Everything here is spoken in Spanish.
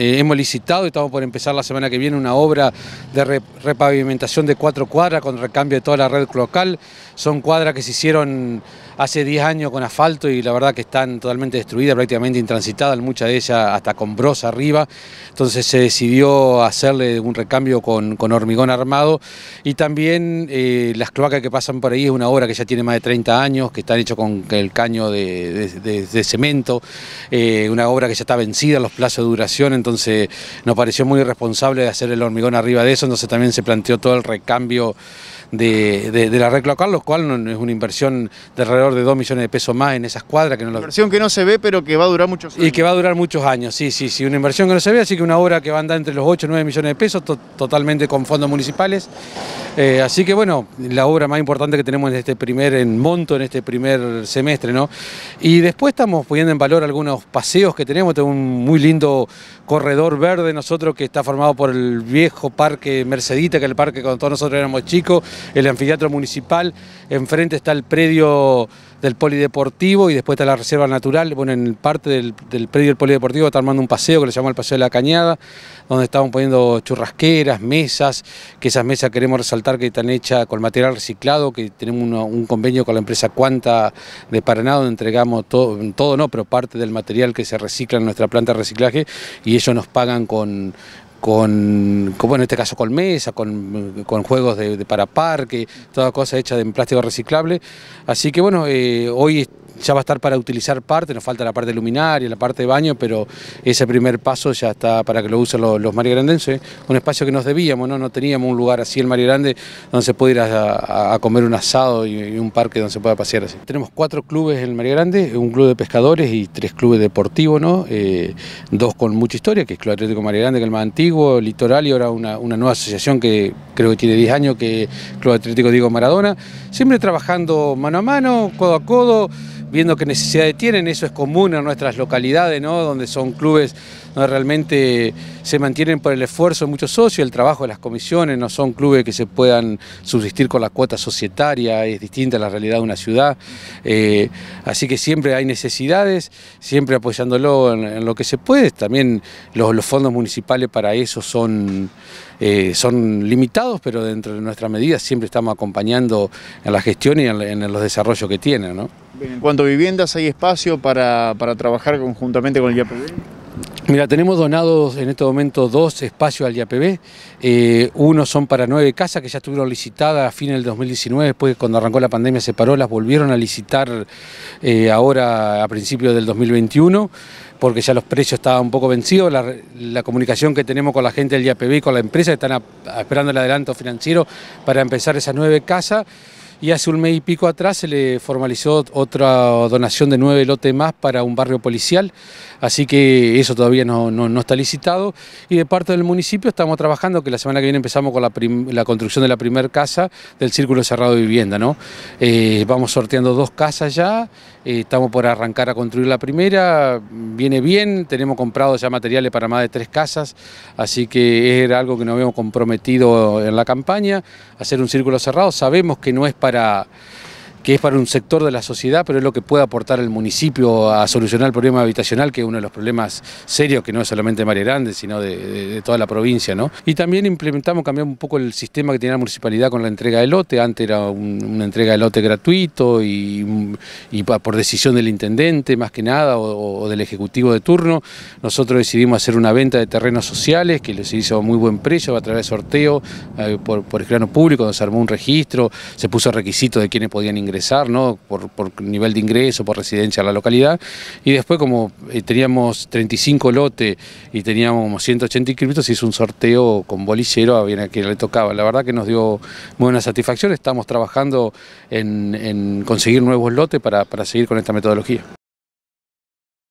Eh, hemos licitado y estamos por empezar la semana que viene una obra de repavimentación de cuatro cuadras con recambio de toda la red local. Son cuadras que se hicieron hace 10 años con asfalto y la verdad que están totalmente destruidas, prácticamente intransitadas, muchas de ellas hasta con brosa arriba. Entonces se decidió hacerle un recambio con, hormigón armado y también eh, las cloacas que pasan por ahí es una obra que ya tiene más de 30 años, que están hecho con el caño de, cemento, eh, una obra que ya está vencida, los plazos de duración, entonces nos pareció muy irresponsable hacer el hormigón arriba de eso, entonces también se planteó todo el recambio de, la red local, lo cual es una inversión de alrededor de 2 millones de pesos más en esas cuadras. Que no inversión que no se ve, pero que va a durar muchos años. Y que va a durar muchos años, sí, sí, sí, una inversión que no se ve, así que una obra que va a andar entre los 8 y 9 millones de pesos, totalmente con fondos municipales. Eh, así que bueno, la obra más importante que tenemos en este primer en monto, en este primer semestre, ¿no? Y después estamos poniendo en valor algunos paseos que tenemos, tenemos un muy lindo corredor verde nosotros que está formado por el viejo parque Mercedita, que es el parque cuando todos nosotros éramos chicos, el anfiteatro municipal, enfrente está el predio del polideportivo y después está la reserva natural, bueno, en parte del, predio del polideportivo está armando un paseo que le llamamos el Paseo de la Cañada, donde estamos poniendo churrasqueras, mesas, que esas mesas queremos resaltar que están hechas con material reciclado, que tenemos un convenio con la empresa Cuanta de Paraná, donde entregamos todo, todo no, pero parte del material que se recicla en nuestra planta de reciclaje y ellos nos pagan con con, en este caso con mesa, con, juegos de, para parque, toda cosa hecha de plástico reciclable. Así que bueno, eh, hoy ya va a estar para utilizar parte, nos falta la parte luminaria, la parte de baño, pero ese primer paso ya está para que lo usen los, María marigrandenses. ¿eh? Un espacio que nos debíamos, ¿no? no teníamos un lugar así el María Grande donde se puede ir a, comer un asado y, un parque donde se pueda pasear así. Tenemos cuatro clubes en el María Grande, un club de pescadores y tres clubes deportivos, ¿no? Eh, dos con mucha historia, que es Club Atlético María Grande, que es el más antiguo Litoral y ahora una, nueva asociación que creo que tiene 10 años, que Club Atlético Diego Maradona, siempre trabajando mano a mano, codo a codo, viendo qué necesidades tienen, eso es común en nuestras localidades, ¿no? donde son clubes donde realmente se mantienen por el esfuerzo de muchos socios, el trabajo de las comisiones, no son clubes que se puedan subsistir con la cuota societaria, es distinta a la realidad de una ciudad, eh, así que siempre hay necesidades, siempre apoyándolo en, lo que se puede, también los, fondos municipales para eso son, eh, son limitados, pero dentro de nuestra medida siempre estamos acompañando en la gestión y en, en los desarrollos que tienen. ¿no? En cuanto a viviendas, ¿hay espacio para, trabajar conjuntamente con el IAPB? Mira, tenemos donados en este momento dos espacios al IAPB. Eh, uno son para nueve casas que ya estuvieron licitadas a fines del 2019, después cuando arrancó la pandemia se paró, las volvieron a licitar eh, ahora a principios del 2021, porque ya los precios estaban un poco vencidos. La, comunicación que tenemos con la gente del IAPB y con la empresa están esperando el adelanto financiero para empezar esas nueve casas y hace un mes y pico atrás se le formalizó otra donación de nueve lotes más para un barrio policial, así que eso todavía no, está licitado y de parte del municipio estamos trabajando que la semana que viene empezamos con la, construcción de la primera casa del círculo cerrado de vivienda, ¿no? Eh, vamos sorteando dos casas ya eh, estamos por arrancar a construir la primera, viene bien, tenemos comprado ya materiales para más de tres casas, así que era algo que nos habíamos comprometido en la campaña, hacer un círculo cerrado, sabemos que no es para que es para un sector de la sociedad, pero es lo que puede aportar el municipio a solucionar el problema habitacional, que es uno de los problemas serios, que no es solamente de María Grande, sino de, toda la provincia. Y también implementamos, cambiamos un poco el sistema que tenía la municipalidad con la entrega de lote, antes era una entrega de lote gratuito y, por decisión del intendente más que nada o, del ejecutivo de turno, nosotros decidimos hacer una venta de terrenos sociales que les hizo muy buen precio a través de sorteo eh, por, por el público, donde se armó un registro, se puso requisitos de quienes podían ingresar ¿no? Por, nivel de ingreso, por residencia a la localidad. Y después, como eh, teníamos 35 lotes y teníamos 180 inscritos, se hizo un sorteo con bolillero a quien le tocaba. La verdad que nos dio buena satisfacción. Estamos trabajando en, conseguir nuevos lotes para seguir con esta metodología.